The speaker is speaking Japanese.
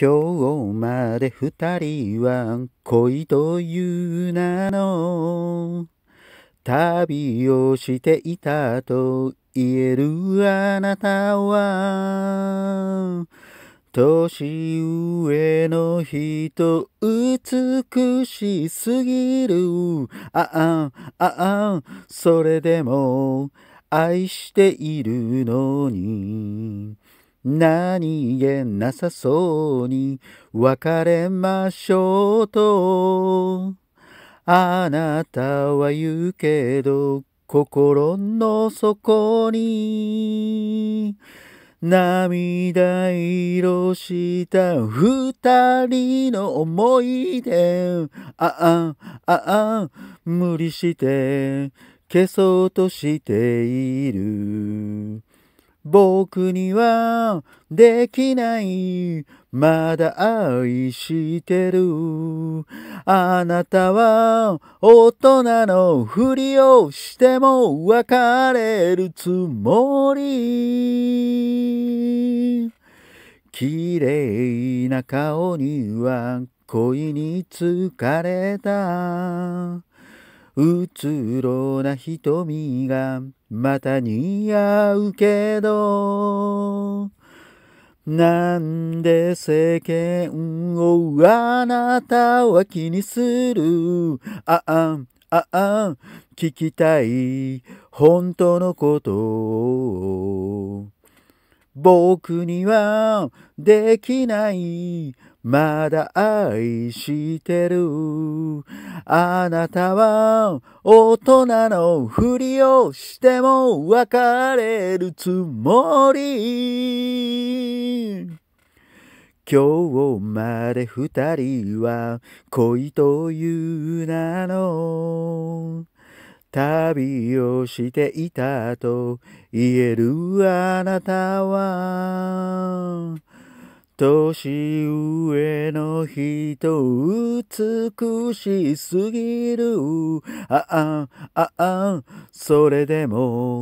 今日まで二人は恋という名の旅をしていたと言えるあなたは年上の人美しすぎるああああそれでも愛しているのに何気なさそうに別れましょうとあなたは言うけど心の底に涙色した二人の思い出ああああ無理して消そうとしている僕にはできないまだ愛してるあなたは大人のふりをしても別れるつもり綺麗な顔には恋に疲れたうつろな瞳がまた似合うけど、なんで世間をあなたは気にするああ、ああ、聞きたい本当のことを。僕にはできないまだ愛してる。あなたは大人のふりをしても別れるつもり。今日まで二人は恋という名の旅をしていたと言えるあなたは年上の人美しすぎるああああそれでも